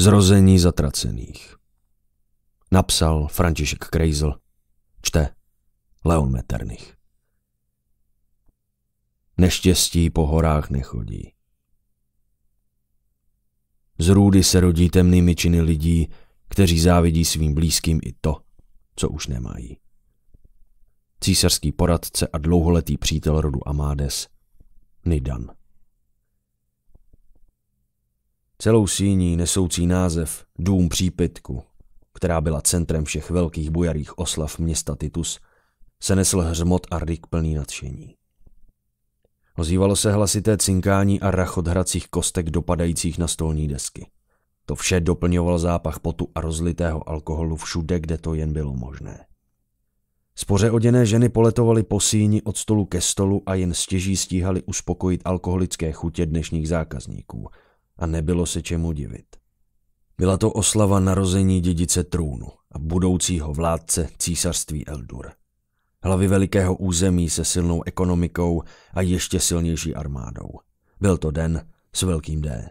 Zrození zatracených. Napsal František Krejzl. Čte Leon Meternich. Neštěstí po horách nechodí. Z růdy se rodí temnými činy lidí, kteří závidí svým blízkým i to, co už nemají. Císařský poradce a dlouholetý přítel rodu Amades, Nidan. Celou síní nesoucí název Dům přípitku, která byla centrem všech velkých bujarých oslav města Titus, se nesl hřmot a ryk plný nadšení. Ozývalo se hlasité cinkání a rachot hracích kostek dopadajících na stolní desky. To vše doplňoval zápach potu a rozlitého alkoholu všude, kde to jen bylo možné. Spoře oděné ženy poletovaly po síni od stolu ke stolu a jen stěží stíhali uspokojit alkoholické chutě dnešních zákazníků – a nebylo se čemu divit. Byla to oslava narození dědice trůnu a budoucího vládce císařství Eldur. Hlavy velikého území se silnou ekonomikou a ještě silnější armádou. Byl to den s velkým D.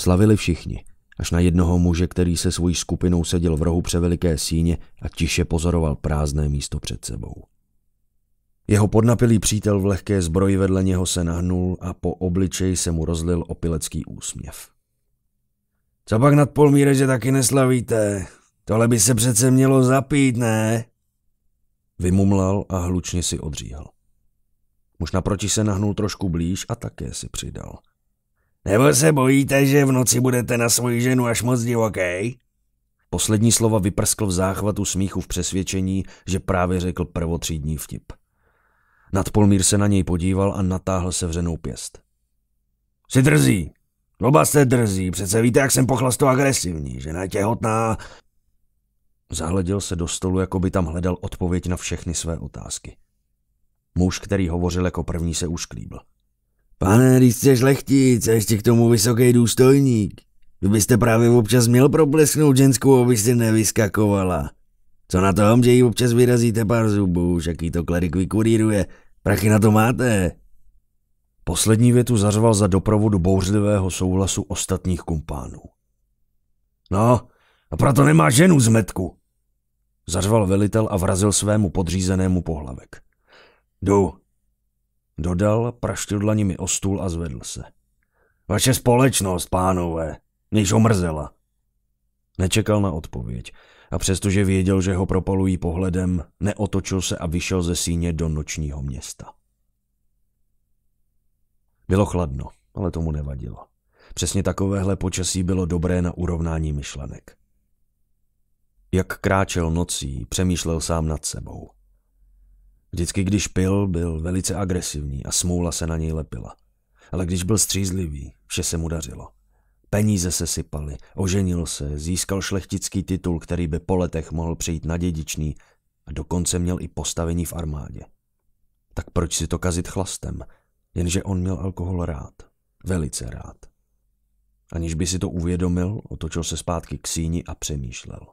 Slavili všichni, až na jednoho muže, který se svojí skupinou seděl v rohu převeliké síně a tiše pozoroval prázdné místo před sebou. Jeho podnapilý přítel v lehké zbroji vedle něho se nahnul a po obličeji se mu rozlil opilecký úsměv. Co pak nad Polmíre, že taky neslavíte? Tohle by se přece mělo zapít, ne? Vymumlal a hlučně si odříhal. Muž naproti se nahnul trošku blíž a také si přidal. Nebo se bojíte, že v noci budete na svoji ženu až moc divoký? Poslední slova vyprskl v záchvatu smíchu v přesvědčení, že právě řekl prvotřídní vtip. Nadpolmír se na něj podíval a natáhl sevřenou pěst. Jsi drzí. Oba se drzí. Přece víte, jak jsem pochlastu agresivní. Žena je těhotná. Zahleděl se do stolu, jako by tam hledal odpověď na všechny své otázky. Muž, který hovořil jako první, se už klíbl. Pane, když jste šlechtic a ještě k tomu vysoký důstojník. Vy byste právě občas měl problesknout ženskou, abyste nevyskakovala. Co na tom, že jí občas vyrazíte pár zubů, však jí to klerik vykuríruje. Prachy na to máte. Poslední větu zařval za doprovodu bouřlivého souhlasu ostatních kumpánů. No, a proto nemá ženu zmetku, zařval velitel a vrazil svému podřízenému pohlavek. Jdu, dodal, praštil dlaními o stůl a zvedl se. Vaše společnost, pánové, již omrzela. Nečekal na odpověď a přestože věděl, že ho propalují pohledem, neotočil se a vyšel ze síně do nočního města. Bylo chladno, ale tomu nevadilo. Přesně takovéhle počasí bylo dobré na urovnání myšlenek. Jak kráčel nocí, přemýšlel sám nad sebou. Vždycky, když pil, byl velice agresivní a smůla se na něj lepila. Ale když byl střízlivý, vše se mu dařilo. Peníze se sypaly, oženil se, získal šlechtický titul, který by po letech mohl přejít na dědičný a dokonce měl i postavení v armádě. Tak proč si to kazit chlastem? Jenže on měl alkohol rád. Velice rád. Aniž by si to uvědomil, otočil se zpátky k síni a přemýšlel.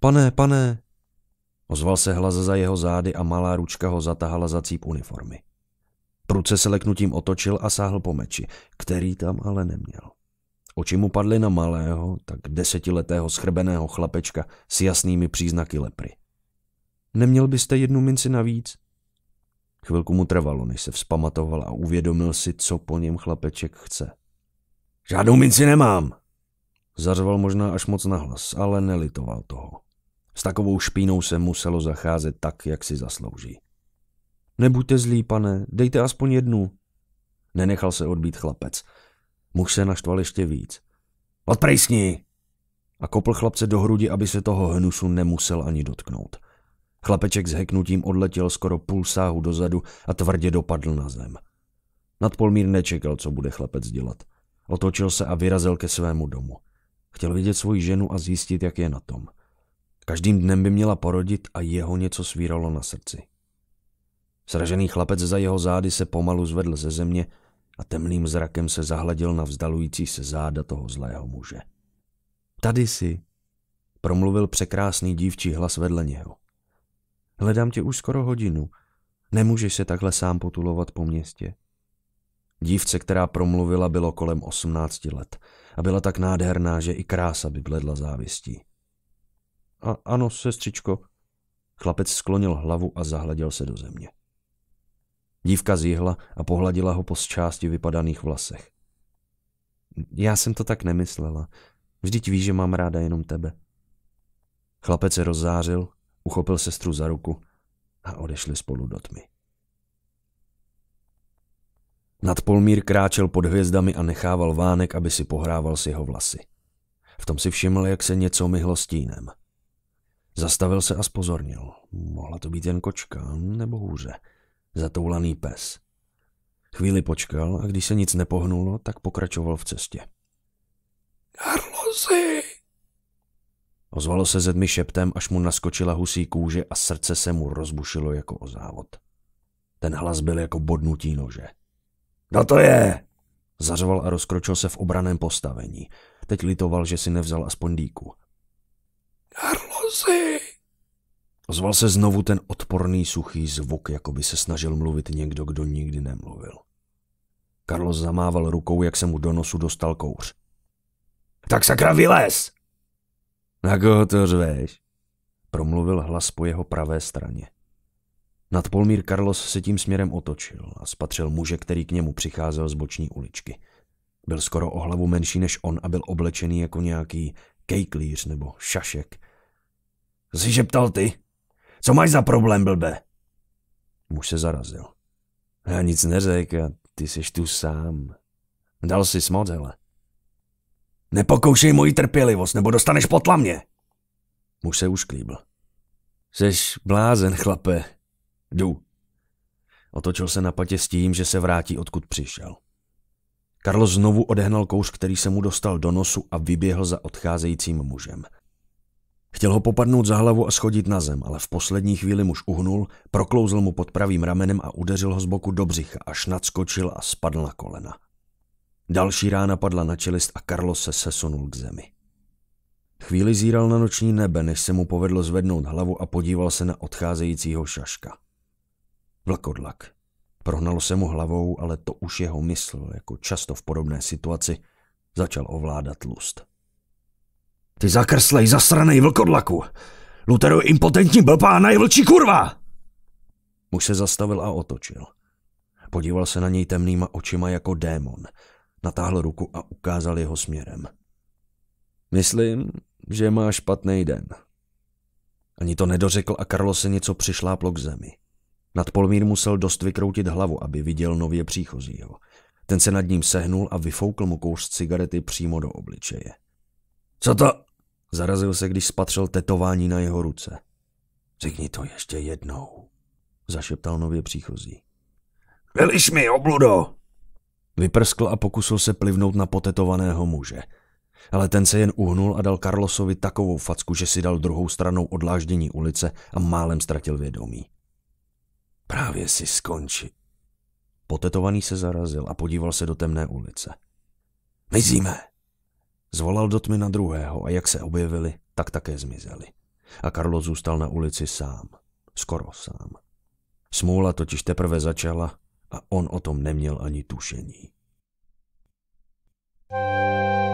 Pane, pane! Ozval se hlas za jeho zády a malá ručka ho zatahala za cíp uniformy. Ruce se leknutím otočil a sáhl po meči, který tam ale neměl. Oči mu padly na malého, tak desetiletého schrbeného chlapečka s jasnými příznaky lepry. Neměl byste jednu minci navíc? Chvilku mu trvalo, než se vzpamatoval a uvědomil si, co po něm chlapeček chce. Žádnou minci nemám! Zařval možná až moc nahlas, ale nelitoval toho. S takovou špínou se muselo zacházet tak, jak si zaslouží. Nebuďte zlí, pane, dejte aspoň jednu. Nenechal se odbít chlapec. Muž se naštval ještě víc. Odprejsni! A kopl chlapce do hrudi, aby se toho hnusu nemusel ani dotknout. Chlapeček s heknutím odletěl skoro půl sáhu dozadu a tvrdě dopadl na zem. Nadpolmír nečekal, co bude chlapec dělat. Otočil se a vyrazil ke svému domu. Chtěl vidět svoji ženu a zjistit, jak je na tom. Každým dnem by měla porodit a jeho něco svíralo na srdci. Sražený chlapec za jeho zády se pomalu zvedl ze země a temným zrakem se zahleděl na vzdalující se záda toho zlého muže. Tady si, promluvil překrásný dívčí hlas vedle něho. Hledám tě už skoro hodinu. Nemůžeš se takhle sám potulovat po městě. Dívce, která promluvila, bylo kolem 18 let a byla tak nádherná, že i krása by bledla závistí. A ano, sestřičko. Chlapec sklonil hlavu a zahleděl se do země. Dívka zjihla a pohladila ho po zčásti vypadaných vlasech. Já jsem to tak nemyslela. Vždyť víš, že mám ráda jenom tebe. Chlapec se rozzářil, uchopil sestru za ruku a odešli spolu do tmy. Nadpolmír kráčel pod hvězdami a nechával vánek, aby si pohrával s jeho vlasy. V tom si všiml, jak se něco myhlo stínem. Zastavil se a spozornil. Mohla to být jen kočka, nebo hůře. Zatoulaný pes. Chvíli počkal a když se nic nepohnulo, tak pokračoval v cestě. Carlosi! Ozvalo se ze dmy šeptem, až mu naskočila husí kůže a srdce se mu rozbušilo jako o závod. Ten hlas byl jako bodnutí nože. Kdo to je? Zařval a rozkročil se v obraném postavení. Teď litoval, že si nevzal aspoň dýku. Carlosi! Ozval se znovu ten odporný suchý zvuk, jako by se snažil mluvit někdo, kdo nikdy nemluvil. Carlos zamával rukou, jak se mu do nosu dostal kouř. Tak sakra vylez! Na koho to řveš? Promluvil hlas po jeho pravé straně. Nadpolmír Carlos se tím směrem otočil a spatřil muže, který k němu přicházel z boční uličky. Byl skoro o hlavu menší než on a byl oblečený jako nějaký kejklíř nebo šašek. Jsi že ptal ty? Co máš za problém, blbe? Muž se zarazil. Já nic neřek a ty jsi tu sám. Dal si moc, hele. Nepokoušej moji trpělivost, nebo dostaneš potla mě. Muž se klíbl. Seš blázen, chlape. Jdu. Otočil se na patě s tím, že se vrátí, odkud přišel. Karlo znovu odehnal kouř, který se mu dostal do nosu a vyběhl za odcházejícím mužem. Chtěl ho popadnout za hlavu a schodit na zem, ale v poslední chvíli muž uhnul, proklouzl mu pod pravým ramenem a udeřil ho z boku do břicha, až nadskočil a spadl na kolena. Další rána padla na čelist a Carlos se sesunul k zemi. Chvíli zíral na noční nebe, než se mu povedlo zvednout hlavu a podíval se na odcházejícího šaška. Vlkodlak. Prohnalo se mu hlavou, ale to už jeho mysl, jako často v podobné situaci, začal ovládat lust. Ty zakrslej, zasranej vlkodlaku! Lutero je impotentní blbá a najvlčí kurva! Muž se zastavil a otočil. Podíval se na něj temnýma očima jako démon. Natáhl ruku a ukázal jeho směrem. Myslím, že má špatný den. Ani to nedořekl a Karlo se něco přišláplo k zemi. Nad polmír musel dost vykroutit hlavu, aby viděl nově příchozího. Ten se nad ním sehnul a vyfoukl mu kouř cigarety přímo do obličeje. Co to? Zarazil se, když spatřil tetování na jeho ruce. Řekni to ještě jednou, zašeptal nově příchozí. Veliš mi, obludo! Vyprskl a pokusil se plivnout na potetovaného muže. Ale ten se jen uhnul a dal Carlosovi takovou facku, že si dal druhou stranou odláždění ulice a málem ztratil vědomí. Právě si skončí. Potetovaný se zarazil a podíval se do temné ulice. Mizíme! Zvolal do tmy na druhého a jak se objevili, tak také zmizeli. A Karlo zůstal na ulici sám. Skoro sám. Smůla totiž teprve začala a on o tom neměl ani tušení. thank you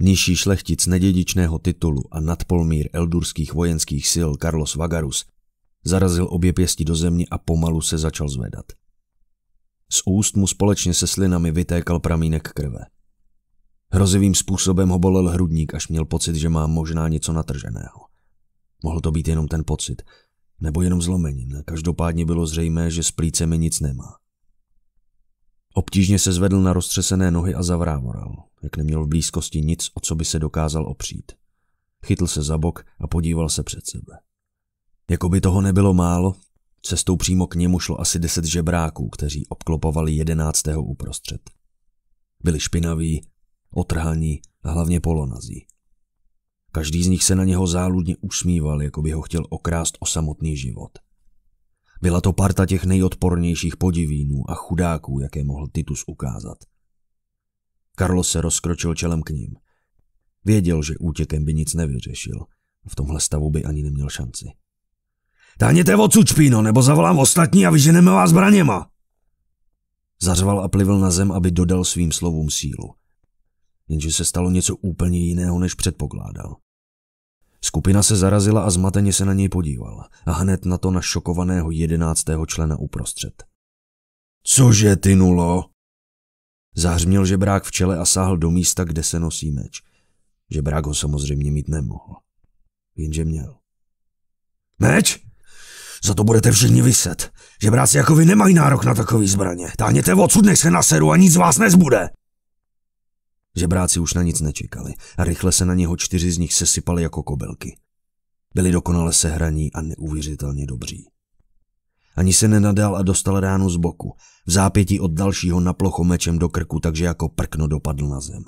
Nižší šlechtic nedědičného titulu a nadpolmír eldurských vojenských sil Carlos Vagarus zarazil obě pěsti do země a pomalu se začal zvedat. Z úst mu společně se slinami vytékal pramínek krve. Hrozivým způsobem ho bolel hrudník, až měl pocit, že má možná něco natrženého. Mohl to být jenom ten pocit, nebo jenom zlomenin. Každopádně bylo zřejmé, že s plícemi nic nemá. Obtížně se zvedl na roztřesené nohy a zavrávoral, jak neměl v blízkosti nic, o co by se dokázal opřít. Chytl se za bok a podíval se před sebe. Jakoby toho nebylo málo, cestou přímo k němu šlo asi deset žebráků, kteří obklopovali jedenáctého uprostřed. Byli špinaví, otrhaní a hlavně polonazí. Každý z nich se na něho záludně usmíval, jako by ho chtěl okrást o samotný život. Byla to parta těch nejodpornějších podivínů a chudáků, jaké mohl Titus ukázat. Karlo se rozkročil čelem k ním. Věděl, že útěkem by nic nevyřešil. V tomhle stavu by ani neměl šanci. Táněte o cučpíno, nebo zavolám ostatní a vyženeme vás zbraněma! Zařval a plivil na zem, aby dodal svým slovům sílu. Jenže se stalo něco úplně jiného, než předpokládal. Skupina se zarazila a zmateně se na něj podívala a hned na to na šokovaného jedenáctého člena uprostřed. Cože ty nulo? Zahřměl žebrák v čele a sáhl do místa, kde se nosí meč. Žebrák ho samozřejmě mít nemohl. Jenže měl. Meč? Za to budete všichni vyset. Žebráci jako vy nemají nárok na takový zbraně. Táhněte odsud, než se naseru a nic z vás nezbude. Žebráci už na nic nečekali a rychle se na něho čtyři z nich sesypali jako kobelky. Byli dokonale sehraní a neuvěřitelně dobří. Ani se nenadal a dostal ránu z boku. V zápětí od dalšího naplocho mečem do krku, takže jako prkno dopadl na zem.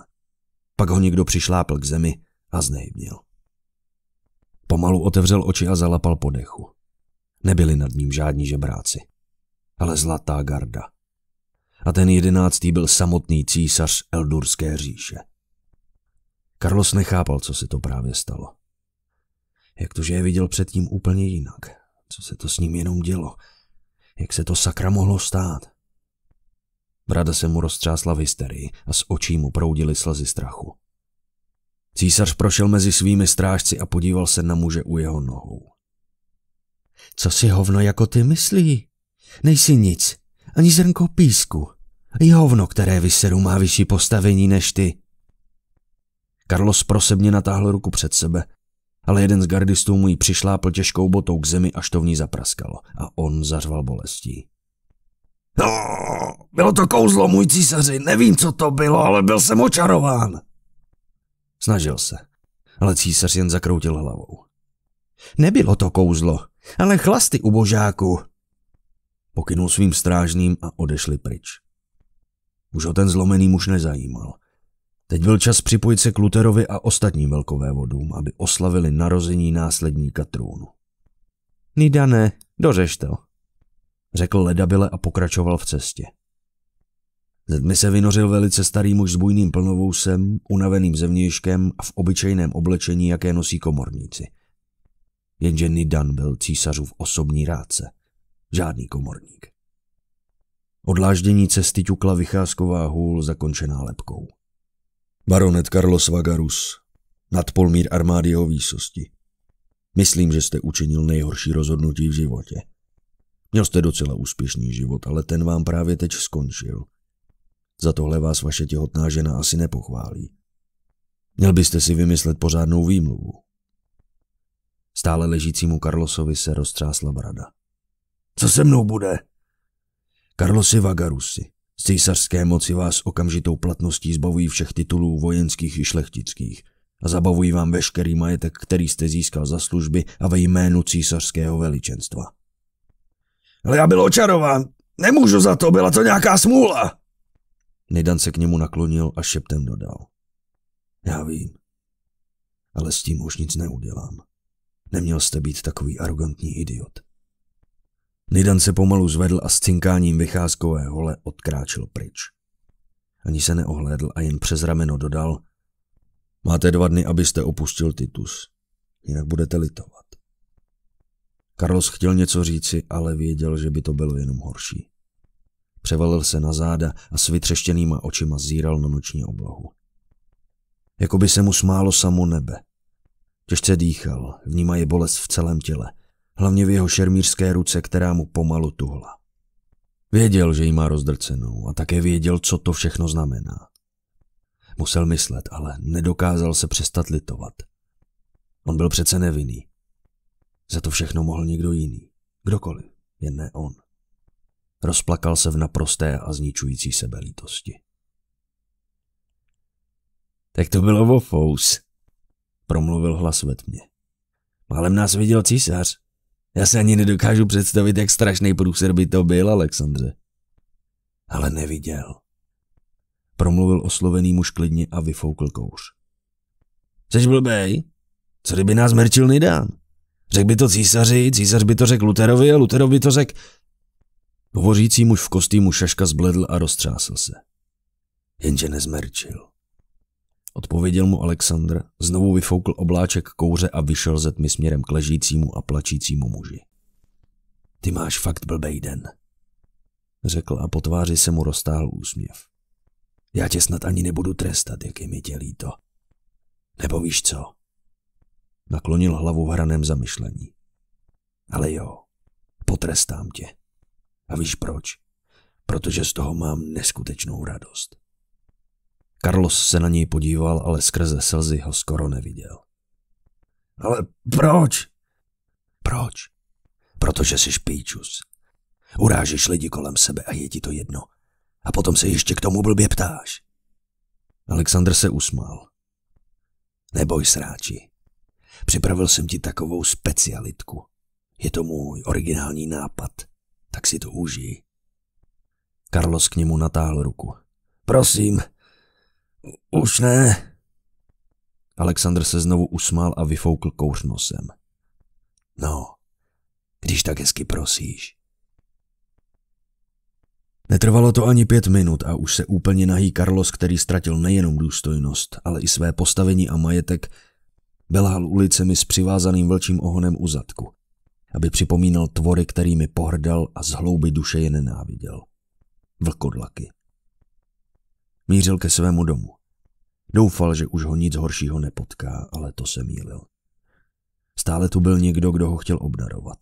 Pak ho někdo přišlápl k zemi a znehybnil. Pomalu otevřel oči a zalapal podechu. Nebyli nad ním žádní žebráci, ale zlatá garda a ten jedenáctý byl samotný císař Eldurské říše. Carlos nechápal, co se to právě stalo. Jak to, že je viděl předtím úplně jinak? Co se to s ním jenom dělo? Jak se to sakra mohlo stát? Brada se mu roztřásla v hysterii a z očí mu proudily slzy strachu. Císař prošel mezi svými strážci a podíval se na muže u jeho nohou. Co si hovno jako ty myslí? Nejsi nic ani zrnko písku. I hovno, které vyseru, má vyšší postavení než ty. Carlos prosebně natáhl ruku před sebe, ale jeden z gardistů mu ji přišlápl těžkou botou k zemi, až to v ní zapraskalo a on zařval bolestí. No, bylo to kouzlo, můj císaři, nevím, co to bylo, ale byl jsem očarován. Snažil se, ale císař jen zakroutil hlavou. Nebylo to kouzlo, ale chlasty u božáku pokynul svým strážným a odešli pryč. Už ho ten zlomený muž nezajímal. Teď byl čas připojit se k Luterovi a ostatním vodům, aby oslavili narození následníka trůnu. Nidane, dořeš to, řekl ledabile a pokračoval v cestě. Ze tmy se vynořil velice starý muž s bujným plnovousem, unaveným zevnějškem a v obyčejném oblečení, jaké nosí komorníci. Jenže Nidan byl císařův osobní rádce. Žádný komorník. Odláždění cesty ťukla vycházková hůl zakončená lepkou. Baronet Carlos Vagarus, nadpolmír armády o výsosti. Myslím, že jste učinil nejhorší rozhodnutí v životě. Měl jste docela úspěšný život, ale ten vám právě teď skončil. Za tohle vás vaše těhotná žena asi nepochválí. Měl byste si vymyslet pořádnou výmluvu. Stále ležícímu Karlosovi se roztřásla brada. Co se mnou bude? Karlosi Vagarusi. Z císařské moci vás okamžitou platností zbavují všech titulů vojenských i šlechtických a zabavují vám veškerý majetek, který jste získal za služby a ve jménu císařského veličenstva. Ale já byl očarován. Nemůžu za to, byla to nějaká smůla. Nejdan se k němu naklonil a šeptem dodal. Já vím, ale s tím už nic neudělám. Neměl jste být takový arrogantní idiot. Nidan se pomalu zvedl a s cinkáním vycházkové hole odkráčil pryč. Ani se neohlédl a jen přes rameno dodal Máte dva dny, abyste opustil Titus, jinak budete litovat. Carlos chtěl něco říci, ale věděl, že by to bylo jenom horší. Převalil se na záda a s vytřeštěnýma očima zíral na noční oblohu. Jakoby se mu smálo samo nebe. Těžce dýchal, je bolest v celém těle – hlavně v jeho šermířské ruce, která mu pomalu tuhla. Věděl, že ji má rozdrcenou a také věděl, co to všechno znamená. Musel myslet, ale nedokázal se přestat litovat. On byl přece nevinný. Za to všechno mohl někdo jiný. Kdokoliv, jen ne on. Rozplakal se v naprosté a zničující sebelítosti. Tak to bylo vofous, promluvil hlas ve tmě. Málem nás viděl císař. Já se ani nedokážu představit, jak strašný průser by to byl, Alexandře. Ale neviděl. Promluvil oslovený muž klidně a vyfoukl kouř. Jseš blbej? Co kdyby nás mrčil Nidán? Řekl by to císaři, císař by to řekl Luterovi a Luterov by to řekl... Hovořící muž v kostýmu šaška zbledl a roztřásl se. Jenže nezmerčil. Odpověděl mu Alexandr, znovu vyfoukl obláček kouře a vyšel ze tmy směrem k ležícímu a plačícímu muži. Ty máš fakt blbej den, řekl a po tváři se mu roztáhl úsměv. Já tě snad ani nebudu trestat, jak je mi tě líto. Nebo víš co? Naklonil hlavu v hraném zamyšlení. Ale jo, potrestám tě. A víš proč? Protože z toho mám neskutečnou radost. Carlos se na něj podíval, ale skrze slzy ho skoro neviděl. Ale proč? Proč? Protože jsi špíčus. Urážíš lidi kolem sebe a je ti to jedno. A potom se ještě k tomu blbě ptáš. Alexandr se usmál. Neboj sráči. Připravil jsem ti takovou specialitku. Je to můj originální nápad. Tak si to užij. Carlos k němu natáhl ruku. Prosím, už ne. Alexandr se znovu usmál a vyfoukl kouř nosem. No, když tak hezky prosíš. Netrvalo to ani pět minut a už se úplně nahý Carlos, který ztratil nejenom důstojnost, ale i své postavení a majetek, belhal ulicemi s přivázaným vlčím ohonem u zadku, aby připomínal tvory, kterými pohrdal a z hlouby duše je nenáviděl. Vlkodlaky. Mířil ke svému domu. Doufal, že už ho nic horšího nepotká, ale to se mýlil. Stále tu byl někdo, kdo ho chtěl obdarovat.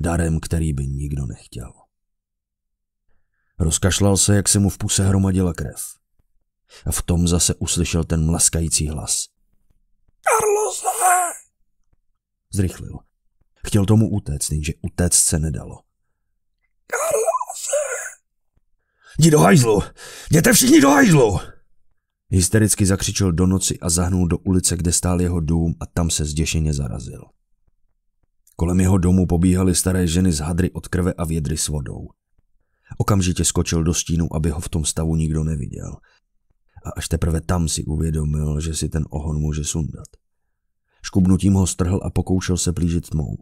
Darem, který by nikdo nechtěl. Rozkašlal se, jak se mu v puse hromadila krev. A v tom zase uslyšel ten mlaskající hlas. Carlos! Zrychlil. Chtěl tomu utéct, jenže utéct se nedalo. Jdi do hajzlu! Jděte všichni do hajzlu! Hystericky zakřičel do noci a zahnul do ulice, kde stál jeho dům a tam se zděšeně zarazil. Kolem jeho domu pobíhaly staré ženy z hadry od krve a vědry s vodou. Okamžitě skočil do stínu, aby ho v tom stavu nikdo neviděl. A až teprve tam si uvědomil, že si ten ohon může sundat. Škubnutím ho strhl a pokoušel se plížit tmou.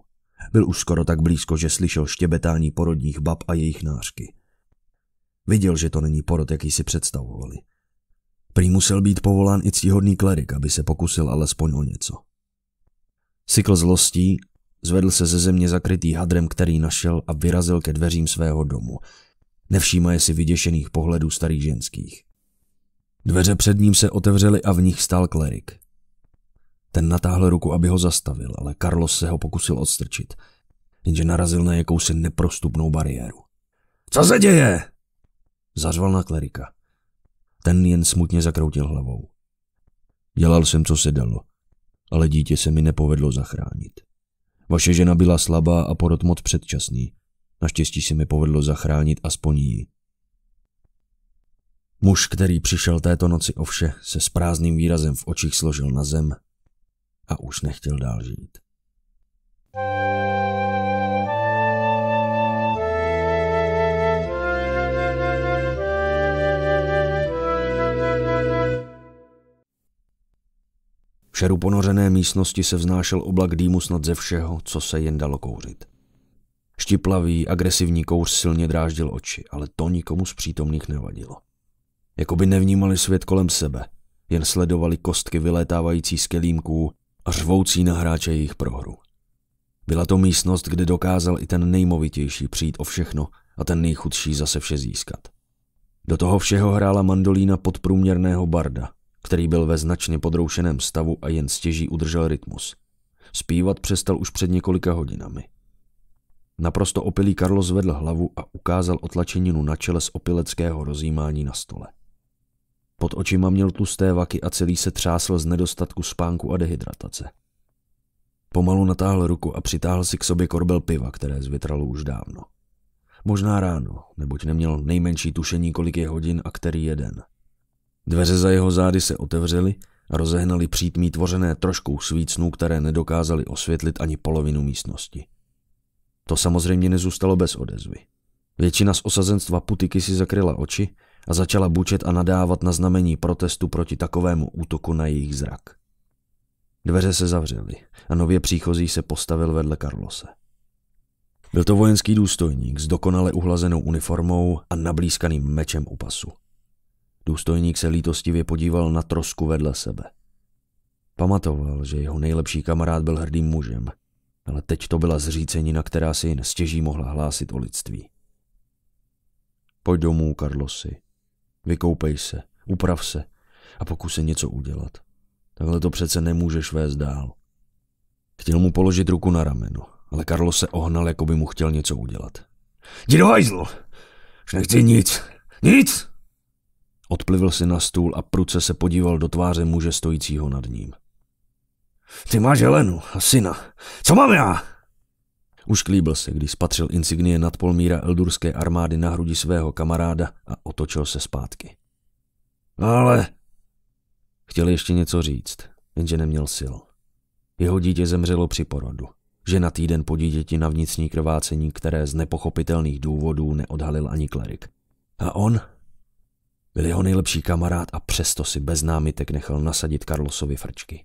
Byl už skoro tak blízko, že slyšel štěbetání porodních bab a jejich nářky. Viděl, že to není porod, jaký si představovali. Prý musel být povolán i ctihodný klerik, aby se pokusil alespoň o něco. Sykl zlostí zvedl se ze země zakrytý hadrem, který našel a vyrazil ke dveřím svého domu. Nevšímaje si vyděšených pohledů starých ženských. Dveře před ním se otevřely a v nich stál klerik. Ten natáhl ruku, aby ho zastavil, ale Carlos se ho pokusil odstrčit, jenže narazil na jakousi neprostupnou bariéru. Co se děje? Zařval na klerika. Ten jen smutně zakroutil hlavou. Dělal jsem, co se dalo, ale dítě se mi nepovedlo zachránit. Vaše žena byla slabá a porod moc předčasný. Naštěstí se mi povedlo zachránit aspoň ji. Muž, který přišel této noci o vše, se s prázdným výrazem v očích složil na zem a už nechtěl dál žít. thank you šeru ponořené místnosti se vznášel oblak dýmu snad ze všeho, co se jen dalo kouřit. Štiplavý, agresivní kouř silně dráždil oči, ale to nikomu z přítomných nevadilo. Jakoby nevnímali svět kolem sebe, jen sledovali kostky vylétávající z kelímků a řvoucí na hráče jejich prohru. Byla to místnost, kde dokázal i ten nejmovitější přijít o všechno a ten nejchudší zase vše získat. Do toho všeho hrála mandolína podprůměrného barda, který byl ve značně podroušeném stavu a jen stěží udržel rytmus. Spívat přestal už před několika hodinami. Naprosto opilý Karlo zvedl hlavu a ukázal otlačeninu na čele z opileckého rozjímání na stole. Pod očima měl tlusté vaky a celý se třásl z nedostatku spánku a dehydratace. Pomalu natáhl ruku a přitáhl si k sobě korbel piva, které zvětralo už dávno. Možná ráno, neboť neměl nejmenší tušení, kolik je hodin a který jeden – den – Dveře za jeho zády se otevřely a rozehnali přítmí tvořené troškou svícnů, které nedokázali osvětlit ani polovinu místnosti. To samozřejmě nezůstalo bez odezvy. Většina z osazenstva putiky si zakryla oči a začala bučet a nadávat na znamení protestu proti takovému útoku na jejich zrak. Dveře se zavřely a nově příchozí se postavil vedle Karlose. Byl to vojenský důstojník s dokonale uhlazenou uniformou a nablízkaným mečem u pasu. Důstojník se lítostivě podíval na trosku vedle sebe. Pamatoval, že jeho nejlepší kamarád byl hrdým mužem, ale teď to byla zřícenina, která si jen stěží mohla hlásit o lidství. Pojď domů, Carlosi. Vykoupej se, uprav se a pokus se něco udělat. Takhle to přece nemůžeš vést dál. Chtěl mu položit ruku na rameno, ale Karlo se ohnal, jako by mu chtěl něco udělat. Jdi do hajzlu! Už nechci nic! Nic! Odplivl si na stůl a pruce se podíval do tváře muže stojícího nad ním. Ty máš Helenu a syna. Co mám já? Už klíbil se, když spatřil insignie nadpolmíra eldurské armády na hrudi svého kamaráda a otočil se zpátky. No ale... Chtěl ještě něco říct, jenže neměl sil. Jeho dítě zemřelo při porodu. Že na týden po dítěti na vnitřní krvácení, které z nepochopitelných důvodů neodhalil ani klerik. A on byl jeho nejlepší kamarád a přesto si bez námitek nechal nasadit Karlosovi frčky.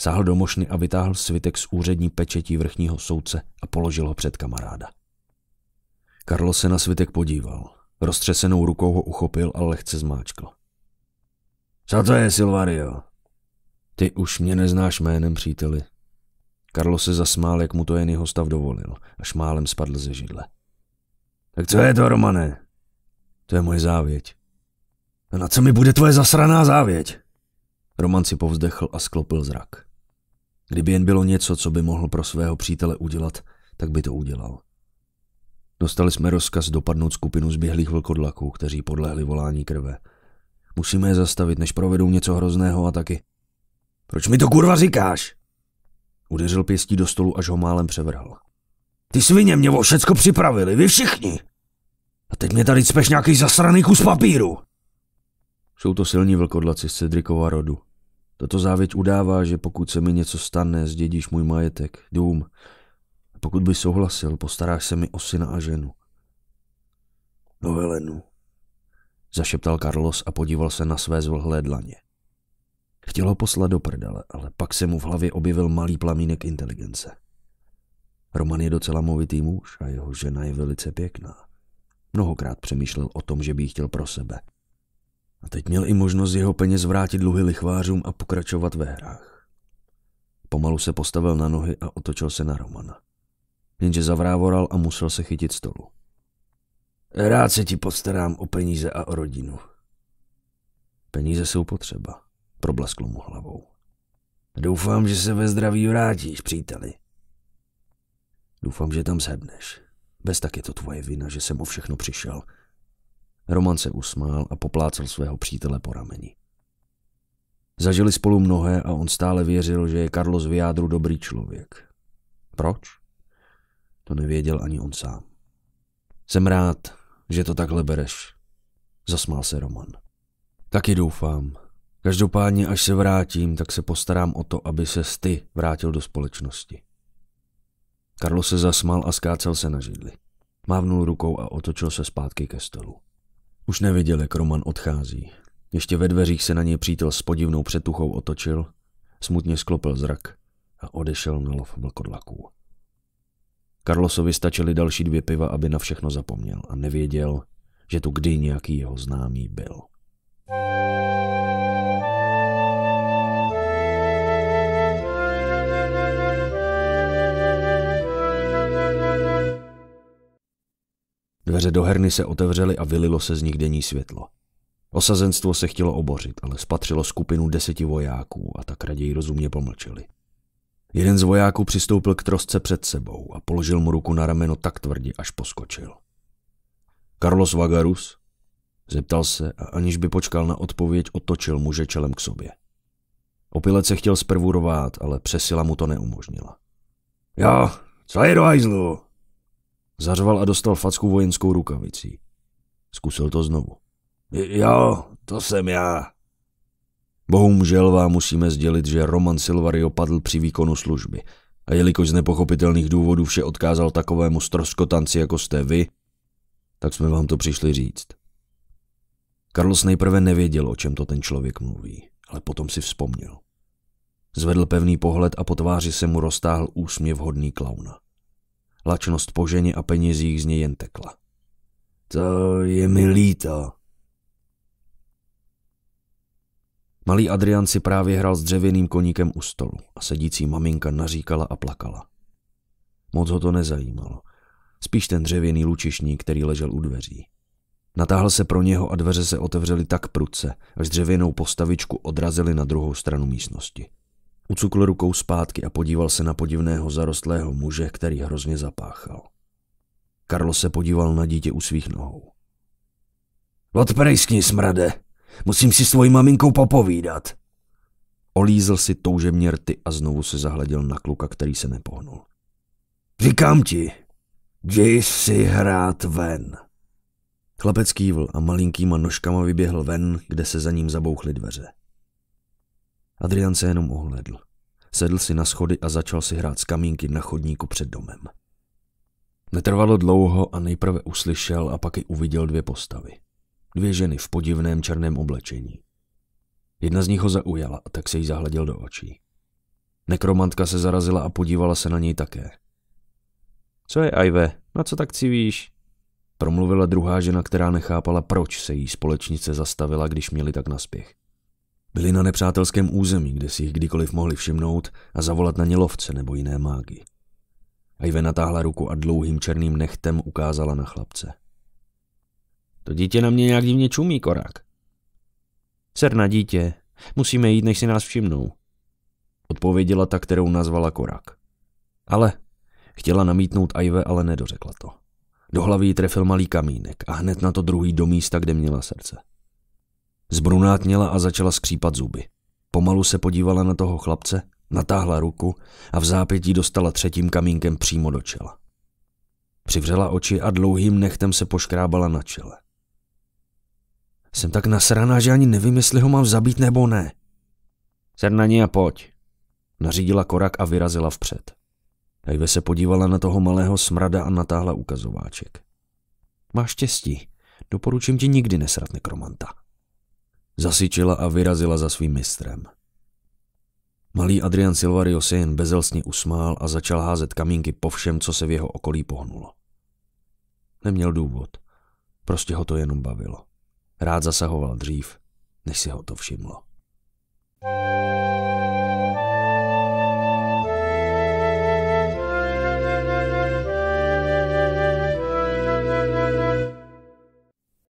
Sáhl do mošny a vytáhl svitek z úřední pečetí vrchního soudce a položil ho před kamaráda. Karlo se na svitek podíval. Roztřesenou rukou ho uchopil a lehce zmáčkl. Co to je, Silvario? Ty už mě neznáš jménem, příteli. Karlo se zasmál, jak mu to jen jeho stav dovolil, až málem spadl ze židle. Tak co je to, Romane? To je moje závěť. A no na co mi bude tvoje zasraná závěť? Roman si povzdechl a sklopil zrak. Kdyby jen bylo něco, co by mohl pro svého přítele udělat, tak by to udělal. Dostali jsme rozkaz dopadnout skupinu zběhlých vlkodlaků, kteří podlehli volání krve. Musíme je zastavit, než provedou něco hrozného a taky. Proč mi to kurva říkáš? Udeřil pěstí do stolu, až ho málem převrhl. Ty svině mě o všecko připravili, vy všichni! A teď mě tady cpeš nějaký zasraný kus papíru. Jsou to silní vlkodlaci z Cedrikova rodu. Tato závěť udává, že pokud se mi něco stane, zdědíš můj majetek, dům. A pokud by souhlasil, postaráš se mi o syna a ženu. No Helenu, zašeptal Carlos a podíval se na své zvlhlé dlaně. Chtěl ho poslat do prdele, ale pak se mu v hlavě objevil malý plamínek inteligence. Roman je docela movitý muž a jeho žena je velice pěkná. Mnohokrát přemýšlel o tom, že by ji chtěl pro sebe. A teď měl i možnost jeho peněz vrátit dluhy lichvářům a pokračovat ve hrách. Pomalu se postavil na nohy a otočil se na Romana. Jenže zavrávoral a musel se chytit stolu. Rád se ti postarám o peníze a o rodinu. Peníze jsou potřeba, problesklo mu hlavou. Doufám, že se ve zdraví vrátíš, příteli. Doufám, že tam sedneš. Bez tak je to tvoje vina, že jsem o všechno přišel. Roman se usmál a poplácel svého přítele po rameni. Zažili spolu mnohé a on stále věřil, že je Karlo z vyjádru dobrý člověk. Proč? To nevěděl ani on sám. Jsem rád, že to takhle bereš, zasmál se Roman. Taky doufám. Každopádně, až se vrátím, tak se postarám o to, aby se ty vrátil do společnosti. Karlo se zasmál a skácel se na židli. Mávnul rukou a otočil se zpátky ke stolu. Už neviděl, jak Roman odchází. Ještě ve dveřích se na něj přítel s podivnou přetuchou otočil, smutně sklopil zrak a odešel na lov vlkodlaků. Karlosovi stačily další dvě piva, aby na všechno zapomněl a nevěděl, že tu kdy nějaký jeho známý byl. thank you Dveře do herny se otevřely a vylilo se z nich denní světlo. Osazenstvo se chtělo obořit, ale spatřilo skupinu deseti vojáků a tak raději rozumně pomlčeli. Jeden z vojáků přistoupil k trosce před sebou a položil mu ruku na rameno tak tvrdě, až poskočil. Carlos Vagarus? Zeptal se a aniž by počkal na odpověď, otočil muže čelem k sobě. Opilec se chtěl zprvu rovát, ale přesila mu to neumožnila. Jo, co je do hajzlu? Zařval a dostal facku vojenskou rukavicí. Zkusil to znovu. Jo, to jsem já. Bohužel vám musíme sdělit, že Roman Silvario padl při výkonu služby a jelikož z nepochopitelných důvodů vše odkázal takovému stroskotanci, jako jste vy, tak jsme vám to přišli říct. Carlos nejprve nevěděl, o čem to ten člověk mluví, ale potom si vzpomněl. Zvedl pevný pohled a po tváři se mu roztáhl úsměv hodný klauna. Lačnost po ženě a penězích z něj jen tekla. To je mi líto. Malý Adrian si právě hrál s dřevěným koníkem u stolu a sedící maminka naříkala a plakala. Moc ho to nezajímalo. Spíš ten dřevěný lučišník, který ležel u dveří. Natáhl se pro něho a dveře se otevřely tak prudce, až dřevěnou postavičku odrazili na druhou stranu místnosti. Ucukl rukou zpátky a podíval se na podivného zarostlého muže, který hrozně zapáchal. Karlo se podíval na dítě u svých nohou. Odprejskni, smrade! Musím si svojí maminkou popovídat! Olízl si toužebně rty a znovu se zahleděl na kluka, který se nepohnul. Říkám ti, jdi si hrát ven. Chlapec kývl a malinkýma nožkama vyběhl ven, kde se za ním zabouchly dveře. Adrian se jenom ohledl. Sedl si na schody a začal si hrát s kamínky na chodníku před domem. Netrvalo dlouho a nejprve uslyšel a pak i uviděl dvě postavy. Dvě ženy v podivném černém oblečení. Jedna z nich ho zaujala a tak se jí zahleděl do očí. Nekromantka se zarazila a podívala se na něj také. Co je, Ajve, na co tak civíš? Promluvila druhá žena, která nechápala, proč se jí společnice zastavila, když měli tak naspěch. Byli na nepřátelském území, kde si jich kdykoliv mohli všimnout a zavolat na ně lovce nebo jiné mágy. Ajve natáhla ruku a dlouhým černým nechtem ukázala na chlapce. To dítě na mě nějak divně čumí, korák. Ser na dítě, musíme jít, než si nás všimnou. Odpověděla ta, kterou nazvala korák. Ale, chtěla namítnout Ajve, ale nedořekla to. Do hlavy jí trefil malý kamínek a hned na to druhý do místa, kde měla srdce. Zbrunátněla a začala skřípat zuby. Pomalu se podívala na toho chlapce, natáhla ruku a v zápětí dostala třetím kamínkem přímo do čela. Přivřela oči a dlouhým nechtem se poškrábala na čele. Jsem tak nasraná, že ani nevím, jestli ho mám zabít nebo ne. Ser na ní a pojď. Nařídila korak a vyrazila vpřed. Ejve se podívala na toho malého smrada a natáhla ukazováček. Máš štěstí. Doporučím ti nikdy nesrat nekromanta. Zasyčila a vyrazila za svým mistrem. Malý Adrian Silvario se jen bezelsně usmál a začal házet kamínky po všem, co se v jeho okolí pohnulo. Neměl důvod. Prostě ho to jenom bavilo. Rád zasahoval dřív, než si ho to všimlo. thank you